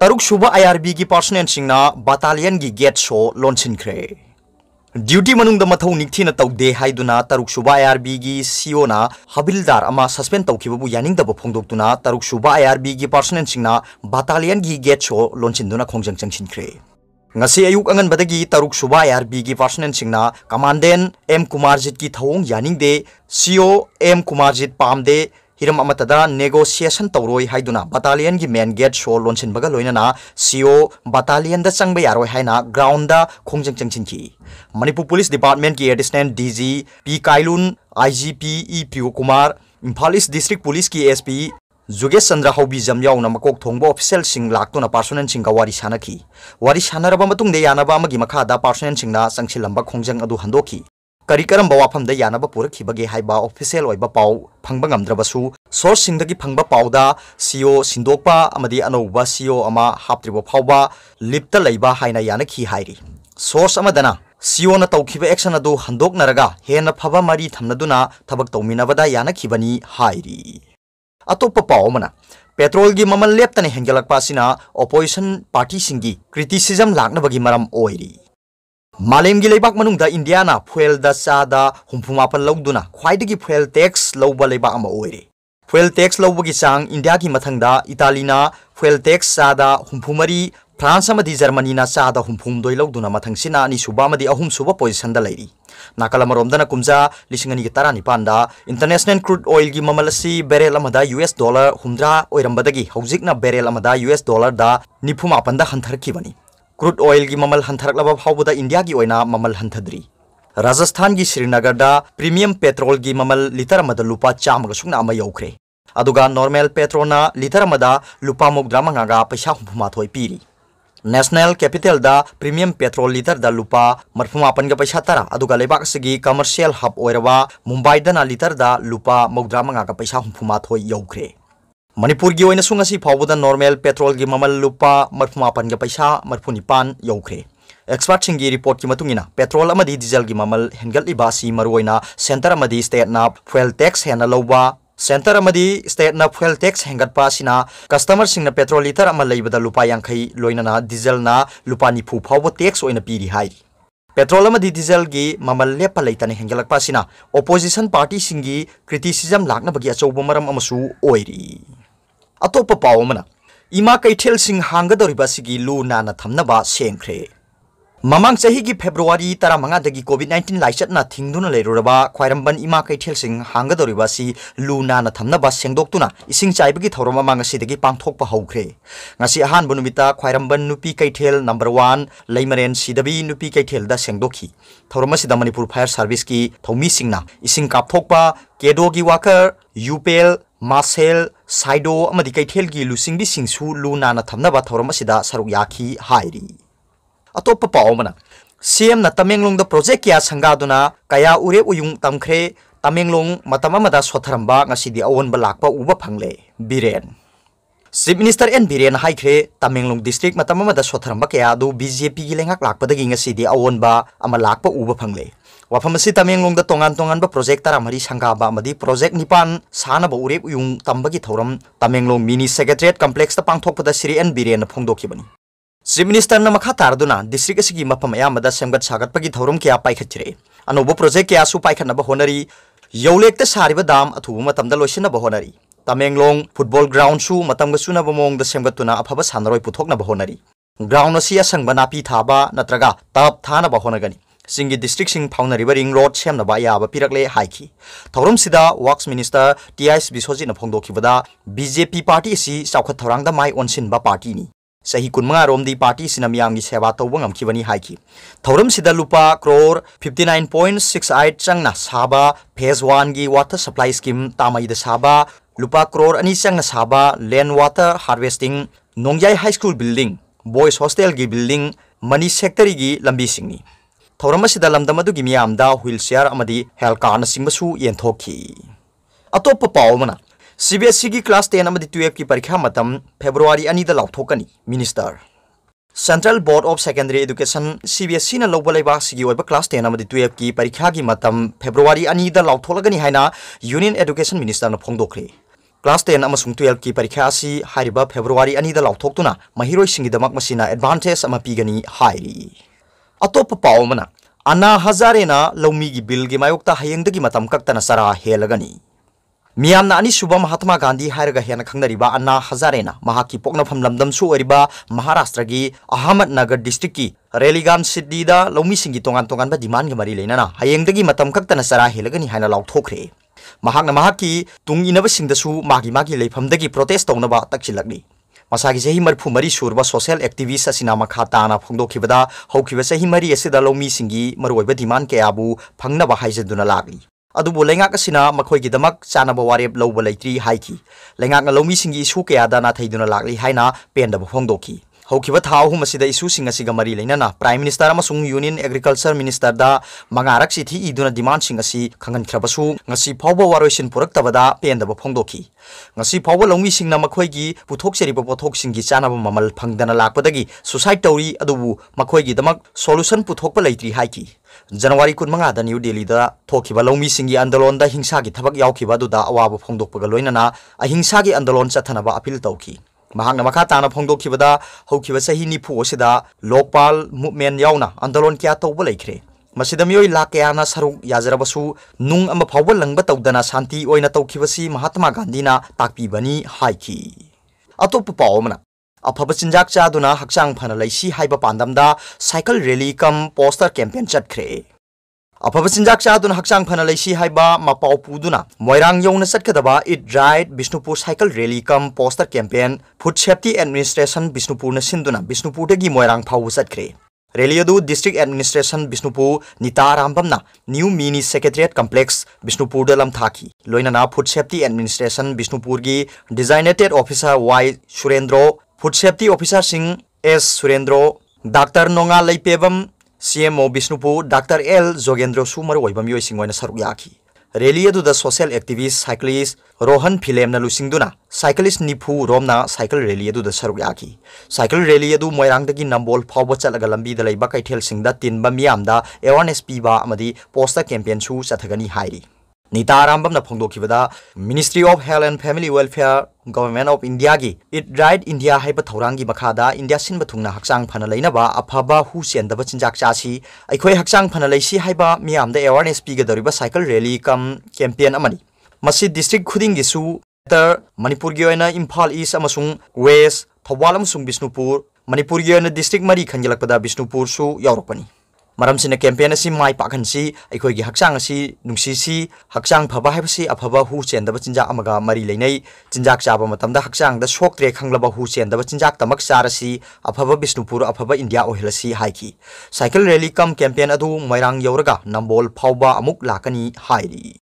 तरुक तरुकसुब आईआरबी की personnel battalion की गेट शो लोनसिनख्रे ड्यूटी मनुंग मथौ निथी तौदे तरुक तरुकसुब आईआरबी की सीओना हबिलदार सस्पें सस्पेंड तौखीबू यानिंगदब फोंदोक्तुना तरुकसुब आईआरबी की पर्सनेल बटालियन की गेट शो लोनसिन खोजंग चंसिनख्रे ngasi ayuk angan तरुक taruk I R B personnel singna commandant M Kumarjit ki thawung yaning de CO e M Kumarjit pamde इरम नेगोसिएशन है बटालियन की मेन गेट सो लोसीबग लोनना सीओ बटालियन चंग यारोना ग्राउंड खोज चंग मनपुर पुलिस डिपार्टमेंट की एडिशनल डीजी पी कायलून IGP E P Kumar Imphal east district police की एस पी जुगेश चंद्र हौबीजम मकोक थोब ऑफिसल लातना पार्सोनल वारी सानी वारी सानब यानबाद पार्सोनल चंसीब खोजंग हंदोखी ꯀꯔꯤ ꯀꯔꯝꯕ ꯋꯥꯐꯝꯗ ꯌꯥꯅꯕ ꯄꯨꯔꯛꯈꯤꯕꯒꯦ ꯍꯥꯏꯕ ꯑꯣꯐꯤꯁꯤꯌꯦꯜ ꯑꯣꯏꯕ ꯄꯥꯎ ꯐꯪꯕ ꯉꯝꯗ꯭ꯔꯕꯁꯨ ꯁꯣꯔꯁꯁꯤꯡꯗꯒꯤ ꯐꯪꯕ ꯄꯥꯎꯗ ꯁꯤꯑꯣ ꯁꯤꯟꯗꯣꯛꯄ ꯑꯃꯗꯤ ꯑꯅꯧꯕ ꯁꯤꯑꯣ ꯑꯃ ꯍꯥꯞꯇ꯭ꯔꯤꯕ ꯐꯥꯎꯕ ꯂꯤꯞꯇ ꯂꯩꯕ ꯍꯥꯏꯅ ꯌꯥꯅꯈꯤ ꯍꯥꯏꯔꯤ ꯁꯣꯔꯁ ꯑꯃꯗꯅ ꯁꯤꯑꯣꯅ ꯇꯧꯈꯤꯕ ꯑꯦꯛꯁꯟ ꯑꯗꯨ ꯍꯟꯗꯣꯛꯅꯔꯒ ꯍꯦꯟꯅ ꯐꯕ ꯃꯔꯤ ꯊꯝꯅꯗꯨꯅ ꯊꯕꯛ ꯇꯧꯃꯤꯟꯅꯕꯗ ꯌꯥꯅꯈꯤꯕꯅꯤ ꯍꯥꯏꯔꯤ ꯑꯇꯣꯞꯄ ꯄꯥꯎ ꯑꯃꯅ ꯄꯦꯇ꯭ꯔꯣꯜꯒꯤ ꯃꯃꯜ ꯂꯦꯞꯇꯅ ꯍꯦꯟꯒꯠꯂꯛꯄ ꯑꯁꯤꯅ ꯑꯣꯄꯣꯖꯤꯁꯟ ꯄꯥꯔꯇꯤꯁꯤꯡꯒꯤ ꯀ꯭ꯔꯤꯇꯤꯁꯤꯖꯝ ꯂꯥꯛꯅꯕꯒꯤ ꯃꯔꯝ ꯑꯣꯏꯔꯤ मालेमगी लेबाक मनुंगदा इंडियाना फ्यूल दा चादा हुमफुमापन लौदुना ख्वाइदगी फ्यूल टैक्स लौबा लेबाक अमा ओइरे फ्यूल टैक्स लौबगी चांग इंडिया की मथंगदा इटालीना फ्यूल टैक्स चादा हुमफुमरी फ्रांस अमदी जर्मनीना चादा हुमफुमदोय लौदुना मथंगसिना अनी सुबा अमदी अहुम सुबा पोजिशन दा लैरी नाकलमरोमदना कुमजा लिसिंगनी तरा निपानदा इंटरनेशनल क्रूड ऑयल की ममल असी बेरेल अमदा यूएस डॉलर हुमद्रा ओइरंबदगी हौजिकना बेरेल अमदा यूएस डॉलर दा निफुमापन दा हंथरखिबनी क्रूड ऑयल की ममल हंथरलब फावद इंडिया की ममल हंथद्री राजस्थान की श्रीनगर प्रीमियम पेट्रोल की ममल लीटर लुप चाम सूना नॉर्मल पेट्रोल लीटर लुप मौद्रा मंगा पैसा हूंमाथ पीरी national capital premium petrol litre लुप मरफुमापन पैसा तरह लेबाक कमर्शियल हब मुंबई लीटर लुप मौद्रा मंगा पैसा हूफुमाथो यौख्रे मणिपुर की ओर फाउद नॉर्मल पेट्रोल की ममल लुप मरफुमापन पैसा मरफु निपान एक्सपर्ट की रिपोर्ट की मतुंगिना पेट्रोल डीजल की ममल हेंगल सेंटर स्टेट फुएल टेक्स हेन लौब सेंटर स्टेट फुएल टेक्स हेंगटना कस्टमर पेट्रोल लीटर लेबद लुप यांखई लोनना डीजल लुप निफू फाव टेक्स पीरी है पेट्रोल डीजल की ममल लेप लेटने हेंगल्पना ओपोजिशन पार्टी क्रिटिसीजम लाने की अचौब मरम अतोप पाव इमा कई हांगद्वी लू ना थमना सेंख्रे ममंग फेब्रुवारी तरमी कोविड नाइन्टीन लाइसना थीदून लेरब खरमबन इमा कईल हांगदरी लू ना थम्ब सेंदोना इं चाबी पांथोप हौरे अहम खरमबन कईल नंबर वन लेमरें सिदी कईल सेंदी थौरमद मनपुर फायर सर्विस की थौमी इं काप केदो की वाकर यूपेल मासेल साइडो कईल की लुसिंग लू ना थम्ब थौरमी सरुक याखी atau pa omana cm na tamenglong da project kia sangga duna kaya ure uyung tamkre tamenglong matama mada sotharamba ngasidi awon ba lakpa uba pangle biren Chief Minister N Biren haikre Tamenglong district matama mada swatramba kaya do BJP gi lengak lakpa da gi awon ba ama lakpa uba masi tameng tamenglong da tongan tongan ba project tara mari sangga ba madi project nipan sana ba urep uyung tambagi tameng tamenglong mini secretariat complex ta pangtok pada siri n biren na phongdokhi bani chief ꯃꯤꯅꯤꯁꯇꯔꯅ ꯃꯈꯥ ꯇꯥꯔꯗꯨꯅ district ꯑꯁꯤꯒꯤ ꯃꯐꯝ ꯑꯌꯥꯝꯕꯗ ꯁꯦꯝꯒꯠ ꯁꯥꯒꯠꯄꯒꯤ ꯊꯧꯔꯝ ꯀꯌꯥ ꯄꯥꯏꯈꯠꯈ꯭ꯔꯦ ꯑꯅꯧꯕ ꯄ꯭ꯔꯣꯖꯦꯛ ꯀꯌꯥꯁꯨ ꯄꯥꯏꯈꯠꯅꯕ ꯍꯣꯠꯅꯔꯤ ꯌꯧꯂꯦꯛꯇ ꯁꯥꯔꯤꯕ ꯗꯥꯝ ꯑꯊꯨꯕ ꯃꯇꯝꯗ ꯂꯣꯏꯁꯤꯟꯅꯕ ꯍꯣꯠꯅꯔꯤ ꯇꯃꯦꯡꯂꯣꯡ ꯐꯨꯠꯕꯣꯜ ꯒ꯭ꯔꯥꯎꯟꯁꯨ ꯃꯇꯝꯒ ꯆꯨꯅꯕ ꯃꯑꯣꯡꯗ ꯁꯦꯝꯒꯠꯇꯨꯅ ꯑꯐꯕ ꯁꯥꯟꯅꯔꯣꯏ ꯄꯨꯊꯣꯛꯅꯕ ꯍꯣꯠꯅꯔꯤ ꯒ꯭ꯔꯥꯎꯟ ꯑꯁꯤ ꯑꯁꯪꯕ ꯅꯥꯄꯤ ꯊꯥꯕ ꯅꯠꯇ꯭ꯔꯒ ꯇꯞ ꯊꯥꯅꯕ ꯍꯣꯠꯅꯒꯅꯤ ꯆꯤꯡꯒꯤ ꯗꯤꯁꯇ꯭ꯔꯤꯛꯁꯤꯡ ꯐꯥꯎꯅꯔꯤꯕ ꯔꯤꯡ ꯔꯣꯗ ꯁꯦꯝꯅꯕ ꯑꯌꯥꯕ ꯄꯤꯔꯛꯂꯦ ꯍꯥꯏꯈꯤ ꯊꯧꯔꯝꯁꯤꯗ ꯋꯥꯛꯁ ꯃꯤꯅꯤꯁꯇꯔ ꯇꯤ ꯑꯥꯏꯁ ꯕꯤꯁꯣꯖꯤꯠꯅ ꯐꯣꯡꯗꯣꯛꯈꯤꯕꯗ ꯕꯤ ꯖꯦ ꯄꯤ ꯄꯥꯔꯇꯤ ꯑꯁꯤ ꯆꯥꯎꯈꯠ ꯊꯧꯔꯥꯡꯗ ꯃꯥꯏ ꯑꯣꯟꯁꯤꯟꯕ ꯄꯥꯔꯇꯤꯅꯤ सही कुन मंगारोमदी पार्टी से मियाम की सेवा तब गमी थौरम से लुपा crore fifty nine point six eight चंगना साब फेज वन की वाटर सप्लाई स्कीम तामईद साब लुपा क्रोर अनी चंगना साब लैंड वाटर हार्वेस्टिंग नोंजाई high school building boys hostel की बिल्डिंग मनी सेक्टर की लंबी सिंगनी थौरम से लमदम की चेयर हेल्थ कार्ड सिंह अतोप पाव सीबीएसई की क्लास टेन ट्वेल्व की परीक्षा मतम फेब्रुआरी अनी लाथोकनी minister central board of secondary education CBSE ने लौब लेबाब क्लास टेन ट्वेल्व की परीक्षा की मतम फेब्रुआरी अनी लाथोलगनी यूनियन एजुकेशन मिनिस्टर ने फोंदोखे क्लास टेन ट्वेल्व की परीक्षा फेब्रुआरी अनी लाथोना महिरोईसीदमक एडवांटेज पीगनी अतोप पाव अना हजारेना लौमी बिल की मायोक्ता हयेंदगी मतम कक्तना सरा हेलगनी ꯃꯤꯌꯥꯝꯅ ꯑꯅꯤꯁꯨꯕ ꯃꯍꯥꯇꯃꯥ ꯒꯥꯟꯙꯤ ꯍꯥꯏꯔꯒ ꯍꯦꯟꯅ ꯈꯪꯅꯔꯤꯕ ꯑꯟꯅꯥ ꯍꯖꯥꯔꯦꯅ ꯃꯍꯥꯛꯀꯤ ꯄꯣꯛꯅꯐꯝ ꯂꯝꯗꯝꯁꯨ ꯑꯣꯏꯔꯤꯕ ꯃꯍꯥꯔꯥꯁꯇ꯭ꯔꯒꯤ ꯑꯍꯃꯗꯅꯒꯔ ꯗꯤꯁꯇ꯭ꯔꯤꯛꯀꯤ ꯔꯦꯂꯤꯒꯥꯝ ꯁꯤꯗꯤꯗ ꯂꯧꯃꯤꯁꯤꯡꯒꯤ ꯇꯣꯉꯥꯟ ꯇꯣꯉꯥꯟꯕ ꯗꯤꯃꯥꯟꯒ ꯃꯔꯤ ꯂꯩꯅꯅ ꯍꯌꯦꯡꯗꯒꯤ ꯃꯇꯝ ꯈꯛꯇꯅ ꯆꯔꯥ ꯍꯦꯜꯂꯒꯅꯤ ꯍꯥꯏꯅ ꯂꯥꯎꯊꯣꯛꯈ꯭ꯔꯦ ꯃꯍꯥꯛꯅ ꯃꯍꯥꯛꯀꯤ ꯇꯨꯡ ꯏꯅꯕꯁꯤꯡꯗꯁꯨ ꯃꯥꯒꯤ ꯃꯥꯒꯤ ꯂꯩꯐꯝꯗꯒꯤ ꯄ꯭ꯔꯣꯇꯦꯁ ꯇꯧꯅꯕ ꯇꯛꯁꯤꯜꯂꯛꯂꯤ ꯃꯁꯥꯒꯤ ꯆꯍꯤ ꯃꯔꯐꯨ ꯃꯔꯤ ꯁꯨꯔꯕ ꯁꯣꯁꯦꯜ ꯑꯦꯛꯇꯤꯚꯤꯁ ꯑꯁꯤꯅ ꯃꯈꯥ ꯇꯥꯅ ꯐꯣꯡꯗꯣꯛꯈꯤꯕꯗ ꯍꯧꯈꯤꯕ ꯆꯍꯤ ꯃꯔꯤ ꯑꯁꯤꯗ ꯂꯧꯃꯤꯁꯤꯡꯒꯤ ꯃꯔꯨꯑꯣꯏꯕ ꯗꯤꯃꯥꯟ ꯀꯌꯥꯕꯨ ꯐꯪꯅꯕ ꯍꯥꯏꯖꯗꯨꯅ ꯂꯥꯛꯂꯤ adubu lenga kasina makhoi gi damak chana bawari lobo laitri haiki lenga ngalomi singi su kya dana thaiduna lakli haina penda ba phongdoki ꯍꯧꯈꯤꯕ ꯊꯥ ꯑꯍꯨꯝ ꯑꯁꯤꯗ ꯏꯁꯨꯁꯤꯡ ꯑꯁꯤꯒ ꯃꯔꯤ ꯂꯩꯅꯅ ꯄ꯭ꯔꯥꯏꯝ ꯃꯤꯅꯤꯁꯇꯔ ꯑꯃꯁꯨꯡ ꯌꯨꯅꯤꯌꯟ ꯑꯦꯒ꯭ꯔꯤꯀꯜꯆꯔ ꯃꯤꯅꯤꯁꯇꯔꯗ ꯃꯉꯥꯔꯛ ꯆꯤꯊꯤ ꯏꯗꯨꯅ ꯗꯤꯃꯥꯟꯁꯤꯡ ꯑꯁꯤ ꯈꯪꯍꯟꯈ꯭ꯔꯕꯁꯨ ꯉꯁꯤ ꯐꯥꯎꯕ ꯋꯥꯔꯣꯏꯁꯤꯟ ꯄꯨꯔꯛꯇꯕꯗ ꯄꯦꯟꯗꯕ ꯐꯣꯡꯗꯣꯛꯈꯤ ꯉꯁꯤ ꯐꯥꯎꯕ ꯂꯧꯃꯤꯁꯤꯡꯅ ꯃꯈꯣꯏꯒꯤ ꯄꯨꯊꯣꯛꯆꯔꯤꯕ ꯄꯣꯠꯊꯣꯛꯁꯤꯡꯒꯤ ꯆꯥꯅꯕ ꯃꯃꯜ ꯐꯪꯗꯅ ꯂꯥꯛꯄꯗꯒꯤ ꯁꯨꯁꯥꯏꯠ ꯇꯧꯔꯤ ꯑꯗꯨꯕꯨ ꯃꯈꯣꯏꯒꯤꯗꯃꯛ ꯁꯣꯂꯨꯁꯟ ꯄꯨꯊꯣꯛꯄ ꯂꯩꯇ꯭ꯔꯤ ꯍꯥꯏꯈꯤ ꯖꯅꯋꯥꯔꯤ ꯀꯨꯟꯃꯉꯥꯗ ꯅ꯭ꯌꯨ ꯗꯦꯜꯂꯤꯗ ꯊꯣꯛꯈꯤꯕ ꯂꯧꯃꯤꯁꯤꯡꯒꯤ ꯑꯟꯗꯂꯣꯟꯗ ꯍꯤꯡꯁꯥꯒꯤ ꯊꯕꯛ ꯌꯥꯎꯈꯤꯕ ꯑꯗꯨꯗ ꯑꯋꯥꯕ ꯐꯣꯡꯗꯣꯛꯄꯒ ꯂꯣꯏꯅꯅ ꯑꯍꯤꯡꯁꯥꯒꯤ ꯑꯟꯗꯂꯣꯟ ꯆꯠꯊꯅꯕ ꯑꯄꯤꯜ ꯇꯧꯈꯤ ꯃꯍꯥꯛꯅ ꯃꯈꯥ ꯇꯥꯅ ꯐꯣꯡꯗꯣꯛꯈꯤꯕꯗ ꯍꯧꯈꯤꯕ ꯆꯍꯤ ꯅꯤꯐꯨ ꯑꯁꯤꯗ ꯂꯣꯛꯄꯥꯜ ꯃꯨꯞꯃꯦꯟ ꯌꯥꯎꯅ ꯑꯟꯗꯣꯂꯟ ꯀꯌꯥ ꯇꯧꯕ ꯂꯩꯈ꯭ꯔꯦ ꯃꯁꯤꯗ ꯃꯤꯑꯣꯏ ꯂꯥꯛ ꯀꯌꯥꯅ ꯁꯔꯨꯛ ꯌꯥꯖꯔꯕꯁꯨ ꯅꯨꯡ ꯑꯃ ꯐꯥꯎꯕ ꯂꯪꯕ ꯇꯧꯗꯅ ꯁꯥꯟꯇꯤ ꯑꯣꯏꯅ ꯇꯧꯈꯤꯕꯁꯤ ꯃꯍꯥꯇꯃꯥ ꯒꯥꯟꯙꯤꯅ ꯇꯥꯛꯄꯤꯕꯅꯤ ꯍꯥꯏꯈꯤ ꯑꯇꯣꯞꯄ ꯄꯥꯎ ꯑꯃꯅ ꯑꯐꯕ ꯆꯤꯟꯖꯥꯛ ꯆꯥꯗꯨꯅ ꯍꯛꯆꯥꯡ ꯐꯅ ꯂꯩꯁꯤ ꯍꯥꯏꯕ ꯄꯥꯟꯗꯝꯗ cycle rally cum poster campaign ꯆꯠꯈ꯭ꯔꯦ अफब चिजा हकचांग फन लेसी मपाउ पुदुना मोइरांग यौन सत्कदबा eat right Bishnupur cycle rally cum poster campaign food safety administration Bishnupur सिंधुना बिष्णुपुर की मोइरांग फाउ सत्खे rally district administration Bishnupur Neeta रामबमना new mini secretariat complex Bishnupur लमथाखी लोइनना फुड सेफ्टी एडमिनिस्ट्रेशन बिष्णुपुर की designated officer Y Surendro food safety officer Singh S Surendro doctor नोंगा लेपेबम CMO Bishnupur doctor L Jogendra सुमर ओइब मियोइसिंग सरुक याखी रैली अदुद सोशल एक्टिविस्ट साइक्लिस्ट रोहन फिलेमना लुसिंगदुना साइक्लिस्ट निफु रोमना साइकिल रैली अदुद सरुक याखी साइकिल रैली अदु मोइरांगदगी नंबोल फावबा चलगा लंबी द लैबा कैथेलसिंगदा तिनबा पोस्टर कैंपेन सु चथगनी नीता आरामबम फोंदोखिबद of health and family welfare government of India की इट राइट इंडिया है थौरान की मखादा इंडिया सिंब थुंगना हक्चांग फन अफब हू सेंदब चिंजाक चासी अखोय हक्चांग मामद एवरनेस हाइब मियामद रेली कम कैंपेन अमनि खुद डिस्ट्रिक्ट खुदिंगिसु सेक्टर की ओइना इम्फाल ईस्ट अमसुंग वेस्ट थौबाल अमसुंग बिष्णुपुर की ओइना मरी खंगलकपदा बिष्णुपुर यौरपनी मरमसिन कैंपेन असी माय पाखनसी अखोई हक्चांग असी नुसीसी हक्चांग फबा हैबसी अफबा हु चेंदब चिंजाक अमगा मरी लेने चिंजाक चाब मतमदा हक्चांग द हू खंगलब हु चेंदब चिंजाक तमक चासी अफब बिष्णुपुर अफब इंडिया ओहलसी हाइकी रैली कम कैंपेन अदु मैरांग यौरगा नंबोल फाउबा अमुक लाकनी